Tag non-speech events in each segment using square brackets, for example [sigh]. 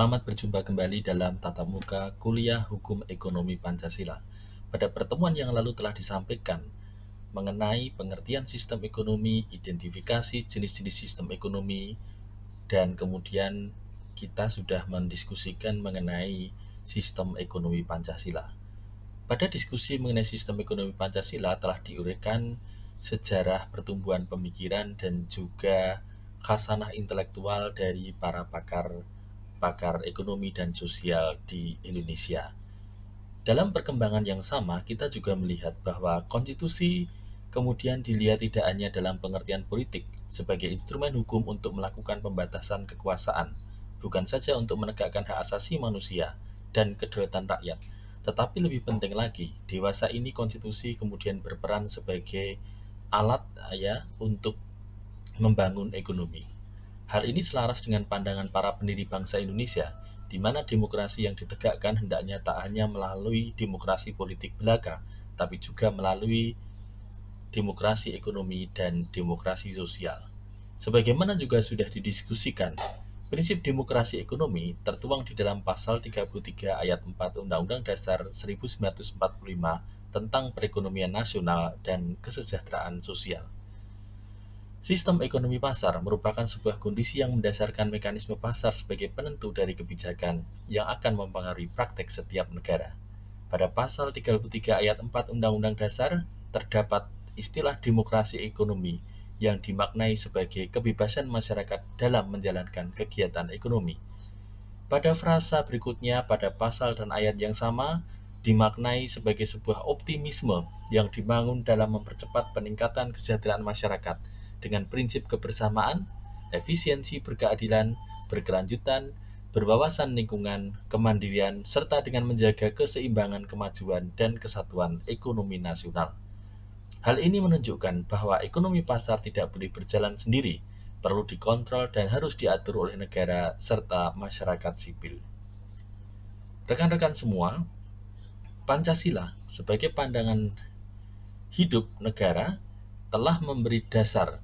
Selamat berjumpa kembali dalam tatap muka kuliah Hukum Ekonomi Pancasila. Pada pertemuan yang lalu telah disampaikan mengenai pengertian sistem ekonomi, identifikasi jenis-jenis sistem ekonomi, dan kemudian kita sudah mendiskusikan mengenai sistem ekonomi Pancasila. Pada diskusi mengenai sistem ekonomi Pancasila telah diuraikan sejarah pertumbuhan pemikiran dan juga khasanah intelektual dari para pakar pakar ekonomi dan sosial di Indonesia. Dalam perkembangan yang sama, kita juga melihat bahwa konstitusi kemudian dilihat tidak hanya dalam pengertian politik sebagai instrumen hukum untuk melakukan pembatasan kekuasaan, bukan saja untuk menegakkan hak asasi manusia dan kedaulatan rakyat, tetapi lebih penting lagi, dewasa ini konstitusi kemudian berperan sebagai alat ya untuk membangun ekonomi. Hal ini selaras dengan pandangan para pendiri bangsa Indonesia, di mana demokrasi yang ditegakkan hendaknya tak hanya melalui demokrasi politik belaka, tapi juga melalui demokrasi ekonomi dan demokrasi sosial. Sebagaimana juga sudah didiskusikan, prinsip demokrasi ekonomi tertuang di dalam pasal 33 ayat 4 Undang-Undang Dasar 1945 tentang perekonomian nasional dan kesejahteraan sosial. Sistem ekonomi pasar merupakan sebuah kondisi yang mendasarkan mekanisme pasar sebagai penentu dari kebijakan yang akan mempengaruhi praktek setiap negara. Pada pasal 33 ayat 4 Undang-Undang Dasar terdapat istilah demokrasi ekonomi yang dimaknai sebagai kebebasan masyarakat dalam menjalankan kegiatan ekonomi. Pada frasa berikutnya pada pasal dan ayat yang sama dimaknai sebagai sebuah optimisme yang dibangun dalam mempercepat peningkatan kesejahteraan masyarakat dengan prinsip kebersamaan, efisiensi berkeadilan, berkelanjutan, berwawasan lingkungan, kemandirian, serta dengan menjaga keseimbangan kemajuan dan kesatuan ekonomi nasional. Hal ini menunjukkan bahwa ekonomi pasar tidak boleh berjalan sendiri, perlu dikontrol dan harus diatur oleh negara serta masyarakat sipil. Rekan-rekan semua, Pancasila sebagai pandangan hidup negara telah memberi dasar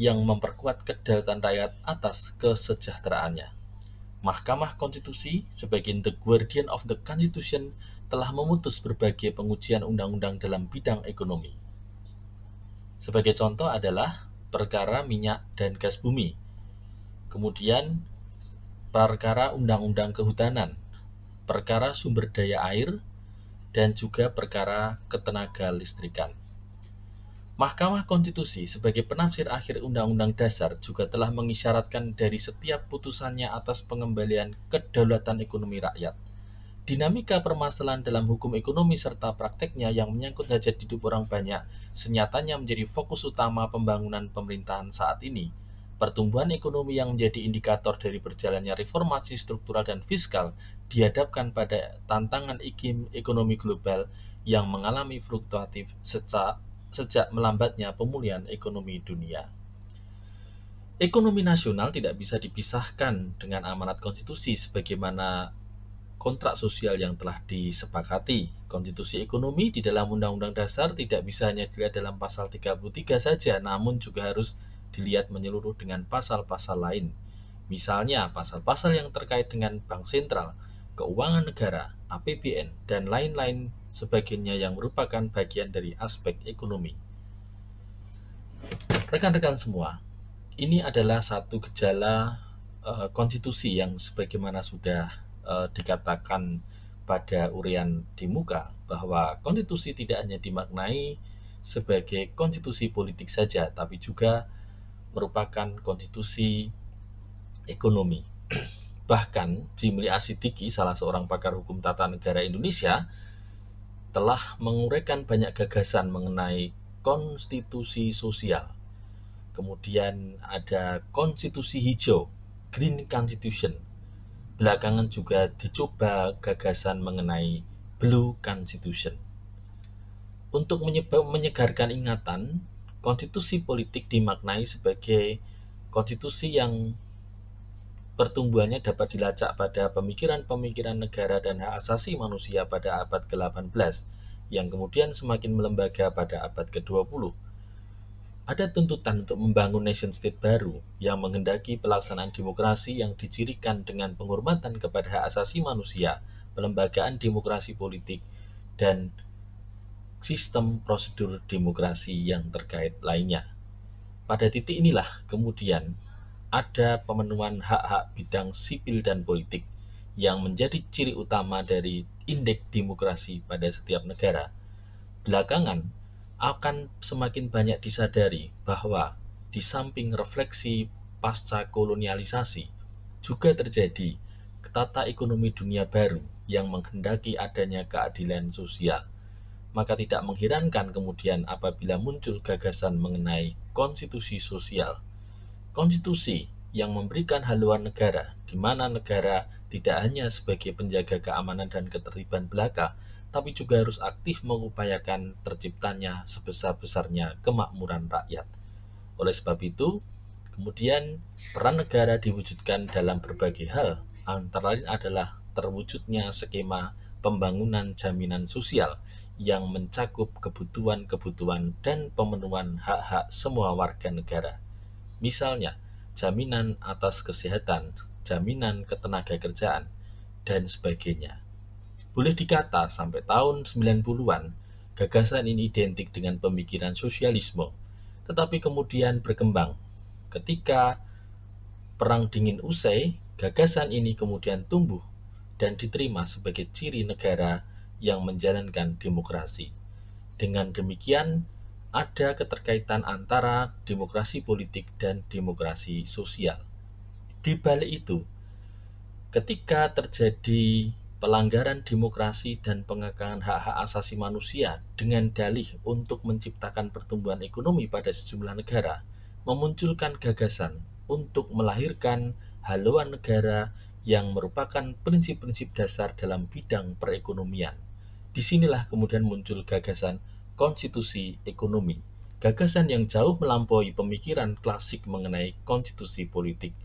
yang memperkuat kedaulatan rakyat atas kesejahteraannya. Mahkamah Konstitusi sebagai the guardian of the Constitution telah memutus berbagai pengujian undang-undang dalam bidang ekonomi. Sebagai contoh adalah perkara minyak dan gas bumi. Kemudian perkara undang-undang kehutanan, perkara sumber daya air, dan juga perkara ketenaga listrikan. Mahkamah Konstitusi sebagai penafsir akhir Undang-Undang Dasar juga telah mengisyaratkan dari setiap putusannya atas pengembalian kedaulatan ekonomi rakyat. Dinamika permasalahan dalam hukum ekonomi serta prakteknya yang menyangkut hajat hidup orang banyak senyatanya menjadi fokus utama pembangunan pemerintahan saat ini. Pertumbuhan ekonomi yang menjadi indikator dari berjalannya reformasi struktural dan fiskal dihadapkan pada tantangan iklim ekonomi global yang mengalami fluktuatif secara sejak melambatnya pemulihan ekonomi dunia. Ekonomi nasional tidak bisa dipisahkan dengan amanat konstitusi sebagaimana kontrak sosial yang telah disepakati. Konstitusi ekonomi di dalam Undang-Undang Dasar tidak bisa hanya dilihat dalam pasal 33 saja, namun juga harus dilihat menyeluruh dengan pasal-pasal lain. Misalnya, pasal-pasal yang terkait dengan bank sentral, keuangan negara, APBN, dan lain-lain sebagainya yang merupakan bagian dari aspek ekonomi. Rekan-rekan semua, ini adalah satu gejala uh, konstitusi yang sebagaimana sudah uh, dikatakan pada urian di muka bahwa konstitusi tidak hanya dimaknai sebagai konstitusi politik saja, tapi juga merupakan konstitusi ekonomi. Bahkan Jimli Asidiki, salah seorang pakar hukum tata negara Indonesia, telah menguraikan banyak gagasan mengenai konstitusi sosial. Kemudian ada konstitusi hijau, Green Constitution. Belakangan juga dicoba gagasan mengenai Blue Constitution. Untuk menyegarkan ingatan, konstitusi politik dimaknai sebagai konstitusi yang pertumbuhannya dapat dilacak pada pemikiran-pemikiran negara dan hak asasi manusia pada abad ke-18 yang kemudian semakin melembaga pada abad ke-20. Ada tuntutan untuk membangun nation state baru yang menghendaki pelaksanaan demokrasi yang dicirikan dengan penghormatan kepada hak asasi manusia, pelembagaan demokrasi politik, dan sistem prosedur demokrasi yang terkait lainnya. Pada titik inilah kemudian ada pemenuhan hak-hak bidang sipil dan politik yang menjadi ciri utama dari indeks demokrasi pada setiap negara. Belakangan akan semakin banyak disadari bahwa di samping refleksi pasca kolonialisasi juga terjadi ketata ekonomi dunia baru yang menghendaki adanya keadilan sosial maka tidak mengherankan kemudian apabila muncul gagasan mengenai konstitusi sosial konstitusi yang memberikan haluan negara, di mana negara tidak hanya sebagai penjaga keamanan dan ketertiban belaka, tapi juga harus aktif mengupayakan terciptanya sebesar-besarnya kemakmuran rakyat. Oleh sebab itu, kemudian peran negara diwujudkan dalam berbagai hal, antara lain adalah terwujudnya skema pembangunan jaminan sosial yang mencakup kebutuhan-kebutuhan dan pemenuhan hak-hak semua warga negara. Misalnya, jaminan atas kesehatan, jaminan ketenaga kerjaan, dan sebagainya. Boleh dikata sampai tahun 90-an, gagasan ini identik dengan pemikiran sosialisme, tetapi kemudian berkembang. Ketika Perang Dingin usai, gagasan ini kemudian tumbuh dan diterima sebagai ciri negara yang menjalankan demokrasi. Dengan demikian, ada keterkaitan antara demokrasi politik dan demokrasi sosial. Di balik itu, ketika terjadi pelanggaran demokrasi dan pengekangan hak-hak asasi manusia dengan dalih untuk menciptakan pertumbuhan ekonomi pada sejumlah negara, memunculkan gagasan untuk melahirkan haluan negara yang merupakan prinsip-prinsip dasar dalam bidang perekonomian. Disinilah kemudian muncul gagasan konstitusi ekonomi, gagasan yang jauh melampaui pemikiran klasik mengenai konstitusi politik.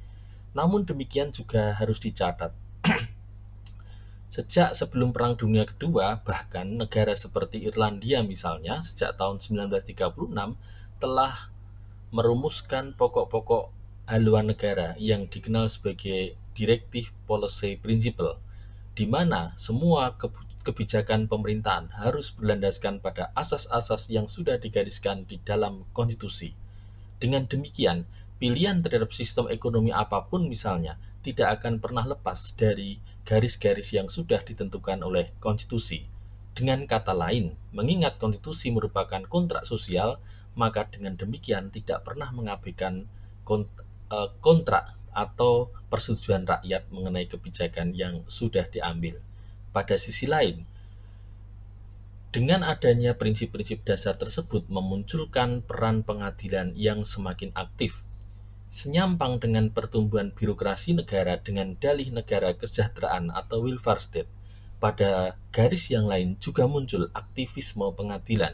Namun demikian juga harus dicatat. [clears throat] Sejak sebelum Perang Dunia Kedua, bahkan negara seperti Irlandia misalnya, sejak tahun 1936 telah merumuskan pokok-pokok haluan negara yang dikenal sebagai Directive Policy Principle – di mana semua kebijakan pemerintahan harus berlandaskan pada asas-asas yang sudah digariskan di dalam konstitusi. Dengan demikian, pilihan terhadap sistem ekonomi apapun misalnya tidak akan pernah lepas dari garis-garis yang sudah ditentukan oleh konstitusi. Dengan kata lain, mengingat konstitusi merupakan kontrak sosial, maka dengan demikian tidak pernah mengabaikan eh, kontrak atau persetujuan rakyat mengenai kebijakan yang sudah diambil. Pada sisi lain, dengan adanya prinsip-prinsip dasar tersebut memunculkan peran pengadilan yang semakin aktif, senyampang dengan pertumbuhan birokrasi negara dengan dalih negara kesejahteraan atau welfare state. Pada garis yang lain juga muncul aktivisme pengadilan.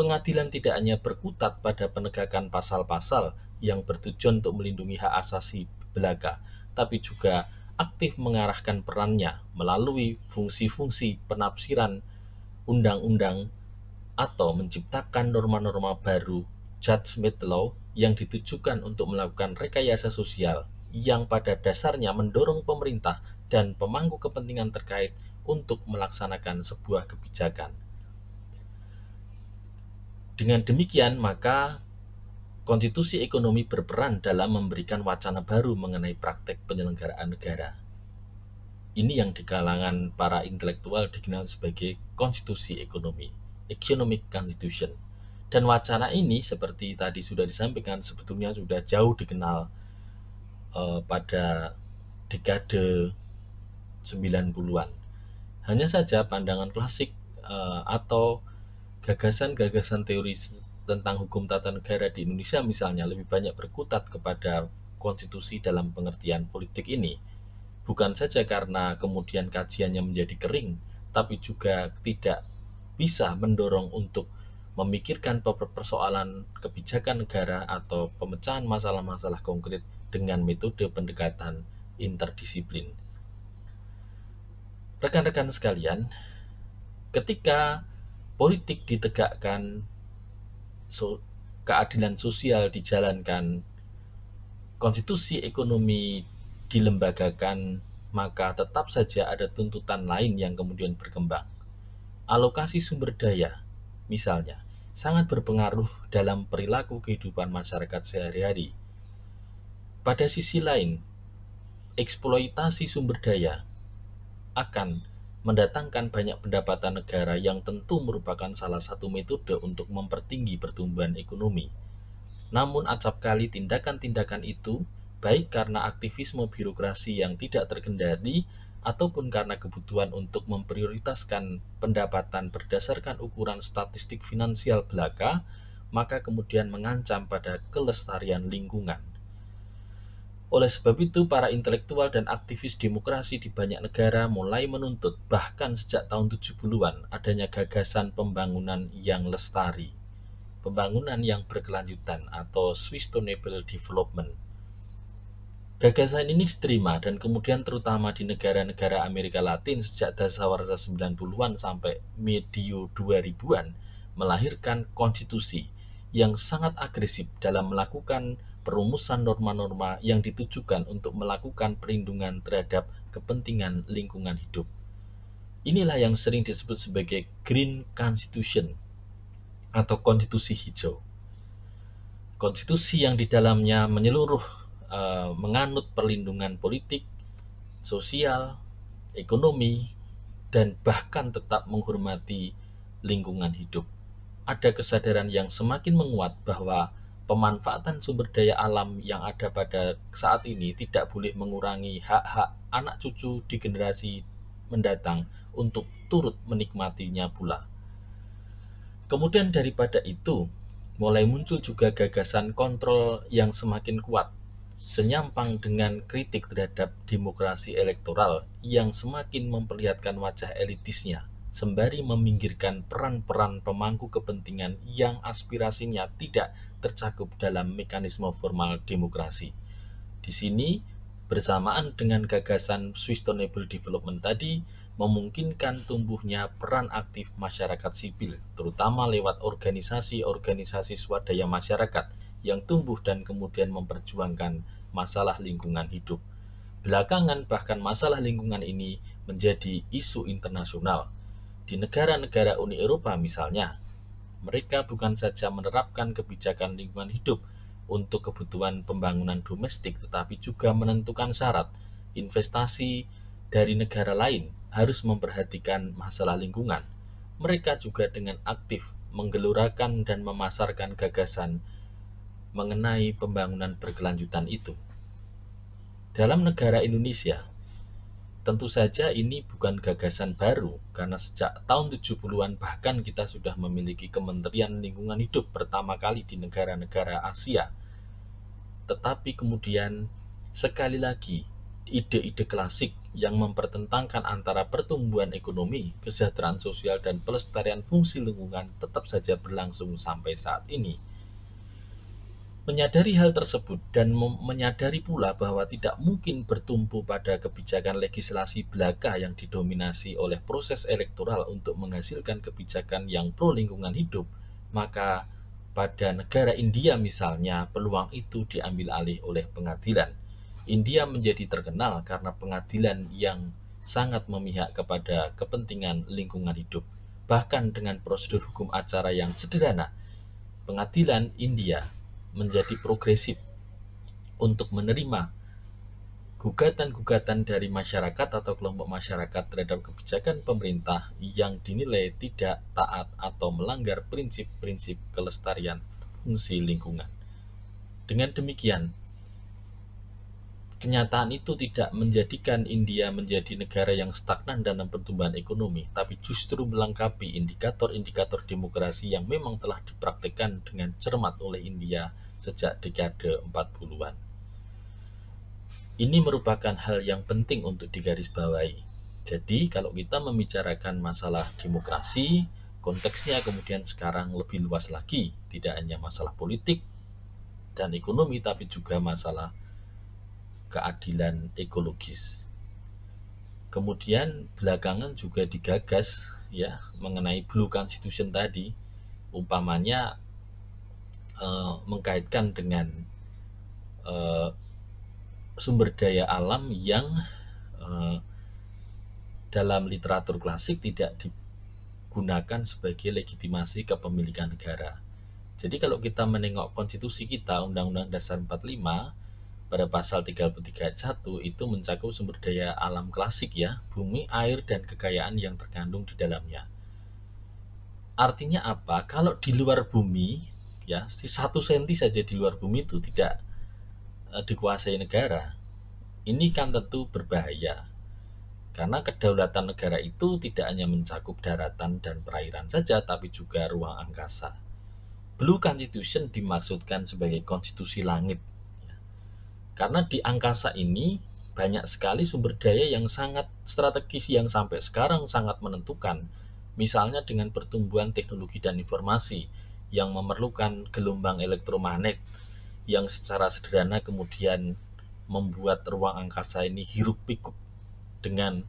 Pengadilan tidak hanya berkutat pada penegakan pasal-pasal yang bertujuan untuk melindungi hak asasi belaka, tapi juga aktif mengarahkan perannya melalui fungsi-fungsi penafsiran undang-undang atau menciptakan norma-norma baru judgment law yang ditujukan untuk melakukan rekayasa sosial yang pada dasarnya mendorong pemerintah dan pemangku kepentingan terkait untuk melaksanakan sebuah kebijakan. Dengan demikian, maka Konstitusi ekonomi berperan dalam memberikan wacana baru mengenai praktek penyelenggaraan negara. Ini yang di kalangan para intelektual dikenal sebagai konstitusi ekonomi, economic constitution. Dan wacana ini seperti tadi sudah disampaikan sebetulnya sudah jauh dikenal uh, pada dekade 90-an. Hanya saja pandangan klasik uh, atau gagasan-gagasan teoris tentang hukum tata negara di Indonesia misalnya lebih banyak berkutat kepada konstitusi dalam pengertian politik ini. Bukan saja karena kemudian kajiannya menjadi kering, tapi juga tidak bisa mendorong untuk memikirkan persoalan kebijakan negara atau pemecahan masalah-masalah konkret dengan metode pendekatan interdisiplin. Rekan-rekan sekalian, ketika politik ditegakkan so, keadilan sosial dijalankan, konstitusi ekonomi dilembagakan, maka tetap saja ada tuntutan lain yang kemudian berkembang. Alokasi sumber daya, misalnya, sangat berpengaruh dalam perilaku kehidupan masyarakat sehari-hari. Pada sisi lain, eksploitasi sumber daya akan mendatangkan banyak pendapatan negara yang tentu merupakan salah satu metode untuk mempertinggi pertumbuhan ekonomi. Namun acap kali tindakan-tindakan itu baik karena aktivisme birokrasi yang tidak terkendali ataupun karena kebutuhan untuk memprioritaskan pendapatan berdasarkan ukuran statistik finansial belaka, maka kemudian mengancam pada kelestarian lingkungan. Oleh sebab itu, para intelektual dan aktivis demokrasi di banyak negara mulai menuntut bahkan sejak tahun 70-an adanya gagasan pembangunan yang lestari, pembangunan yang berkelanjutan atau sustainable development. Gagasan ini diterima dan kemudian terutama di negara-negara Amerika Latin sejak dasawarsa 90-an sampai medio 2000-an melahirkan konstitusi yang sangat agresif dalam melakukan perumusan norma-norma yang ditujukan untuk melakukan perlindungan terhadap kepentingan lingkungan hidup. Inilah yang sering disebut sebagai Green Constitution atau konstitusi hijau. Konstitusi yang di dalamnya menyeluruh e, menganut perlindungan politik, sosial, ekonomi, dan bahkan tetap menghormati lingkungan hidup ada kesadaran yang semakin menguat bahwa pemanfaatan sumber daya alam yang ada pada saat ini tidak boleh mengurangi hak-hak anak cucu di generasi mendatang untuk turut menikmatinya pula. Kemudian daripada itu, mulai muncul juga gagasan kontrol yang semakin kuat, senyampang dengan kritik terhadap demokrasi elektoral yang semakin memperlihatkan wajah elitisnya sembari meminggirkan peran-peran pemangku kepentingan yang aspirasinya tidak tercakup dalam mekanisme formal demokrasi. Di sini, bersamaan dengan gagasan sustainable development tadi, memungkinkan tumbuhnya peran aktif masyarakat sipil, terutama lewat organisasi-organisasi swadaya masyarakat yang tumbuh dan kemudian memperjuangkan masalah lingkungan hidup. Belakangan bahkan masalah lingkungan ini menjadi isu internasional di negara-negara Uni Eropa misalnya, mereka bukan saja menerapkan kebijakan lingkungan hidup untuk kebutuhan pembangunan domestik tetapi juga menentukan syarat investasi dari negara lain harus memperhatikan masalah lingkungan. Mereka juga dengan aktif menggelurakan dan memasarkan gagasan mengenai pembangunan berkelanjutan itu. Dalam negara Indonesia, Tentu saja ini bukan gagasan baru, karena sejak tahun 70-an bahkan kita sudah memiliki Kementerian Lingkungan Hidup pertama kali di negara-negara Asia. Tetapi kemudian, sekali lagi, ide-ide klasik yang mempertentangkan antara pertumbuhan ekonomi, kesejahteraan sosial, dan pelestarian fungsi lingkungan tetap saja berlangsung sampai saat ini menyadari hal tersebut dan menyadari pula bahwa tidak mungkin bertumpu pada kebijakan legislasi belaka yang didominasi oleh proses elektoral untuk menghasilkan kebijakan yang pro lingkungan hidup, maka pada negara India misalnya peluang itu diambil alih oleh pengadilan. India menjadi terkenal karena pengadilan yang sangat memihak kepada kepentingan lingkungan hidup, bahkan dengan prosedur hukum acara yang sederhana. Pengadilan India menjadi progresif untuk menerima gugatan-gugatan dari masyarakat atau kelompok masyarakat terhadap kebijakan pemerintah yang dinilai tidak taat atau melanggar prinsip-prinsip kelestarian fungsi lingkungan. Dengan demikian, kenyataan itu tidak menjadikan India menjadi negara yang stagnan dalam pertumbuhan ekonomi, tapi justru melengkapi indikator-indikator demokrasi yang memang telah dipraktikkan dengan cermat oleh India sejak dekade 40-an. Ini merupakan hal yang penting untuk digarisbawahi. Jadi, kalau kita membicarakan masalah demokrasi, konteksnya kemudian sekarang lebih luas lagi, tidak hanya masalah politik dan ekonomi, tapi juga masalah keadilan ekologis. Kemudian belakangan juga digagas ya mengenai blue constitution tadi umpamanya e, mengkaitkan dengan e, sumber daya alam yang e, dalam literatur klasik tidak digunakan sebagai legitimasi kepemilikan negara. Jadi kalau kita menengok konstitusi kita Undang-Undang Dasar 45 pada pasal 33 ayat 1 itu mencakup sumber daya alam klasik ya, bumi, air, dan kekayaan yang terkandung di dalamnya. Artinya apa? Kalau di luar bumi, ya, satu senti saja di luar bumi itu tidak e, dikuasai negara. Ini kan tentu berbahaya. Karena kedaulatan negara itu tidak hanya mencakup daratan dan perairan saja, tapi juga ruang angkasa. Blue Constitution dimaksudkan sebagai konstitusi langit karena di angkasa ini banyak sekali sumber daya yang sangat strategis yang sampai sekarang sangat menentukan. Misalnya dengan pertumbuhan teknologi dan informasi yang memerlukan gelombang elektromagnet yang secara sederhana kemudian membuat ruang angkasa ini hirup pikuk dengan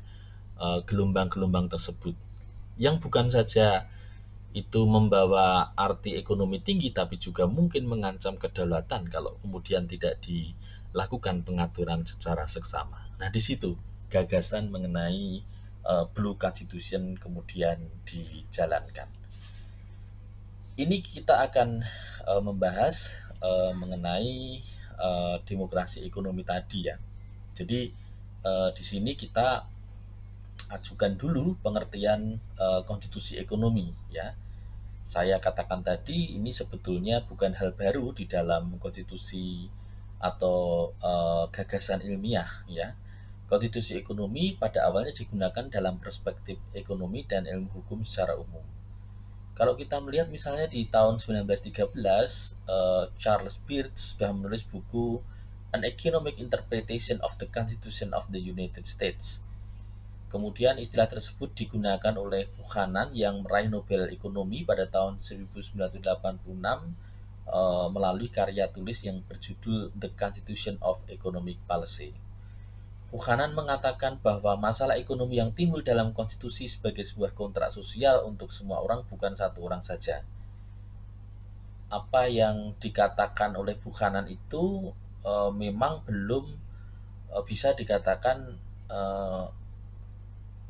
eh, gelombang-gelombang tersebut. Yang bukan saja itu membawa arti ekonomi tinggi tapi juga mungkin mengancam kedaulatan kalau kemudian tidak dilakukan pengaturan secara seksama. Nah, di situ gagasan mengenai uh, blue constitution kemudian dijalankan. Ini kita akan uh, membahas uh, mengenai uh, demokrasi ekonomi tadi ya. Jadi uh, di sini kita ajukan dulu pengertian uh, konstitusi ekonomi ya. Saya katakan tadi ini sebetulnya bukan hal baru di dalam konstitusi atau uh, gagasan ilmiah ya. Konstitusi ekonomi pada awalnya digunakan dalam perspektif ekonomi dan ilmu hukum secara umum. Kalau kita melihat misalnya di tahun 1913 uh, eh, Charles Birch sudah menulis buku An Economic Interpretation of the Constitution of the United States Kemudian istilah tersebut digunakan oleh Buchanan yang meraih Nobel Ekonomi pada tahun 1986 e, eh, melalui karya tulis yang berjudul The Constitution of Economic Policy. Buchanan mengatakan bahwa masalah ekonomi yang timbul dalam konstitusi sebagai sebuah kontrak sosial untuk semua orang bukan satu orang saja. Apa yang dikatakan oleh Buchanan itu e, memang belum e, bisa dikatakan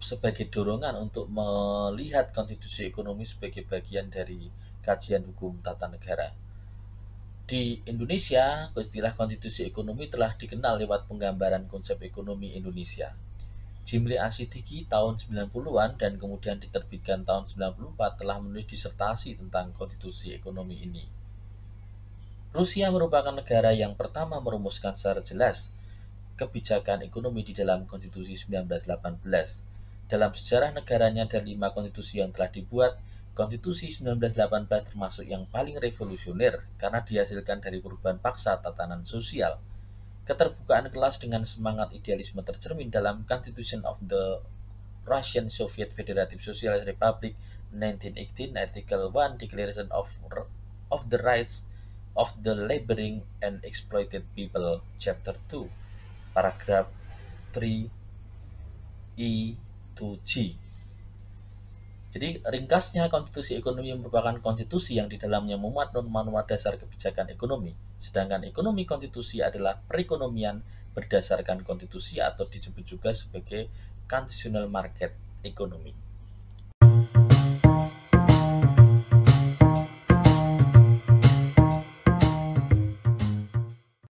sebagai dorongan untuk melihat konstitusi ekonomi sebagai bagian dari kajian hukum tata negara. Di Indonesia, istilah konstitusi ekonomi telah dikenal lewat penggambaran konsep ekonomi Indonesia. Jimli Asidiki tahun 90-an dan kemudian diterbitkan tahun 94 telah menulis disertasi tentang konstitusi ekonomi ini. Rusia merupakan negara yang pertama merumuskan secara jelas kebijakan ekonomi di dalam konstitusi 1918 dalam sejarah negaranya dan lima konstitusi yang telah dibuat, Konstitusi 1918 termasuk yang paling revolusioner karena dihasilkan dari perubahan paksa tatanan sosial. Keterbukaan kelas dengan semangat idealisme tercermin dalam Constitution of the Russian Soviet Federative Socialist Republic 1918 Article 1 Declaration of, of the Rights of the Laboring and Exploited People Chapter 2 Paragraph 3 E 2G. Jadi ringkasnya konstitusi ekonomi merupakan konstitusi yang di dalamnya memuat norma-norma dasar kebijakan ekonomi. Sedangkan ekonomi konstitusi adalah perekonomian berdasarkan konstitusi atau disebut juga sebagai constitutional market economy.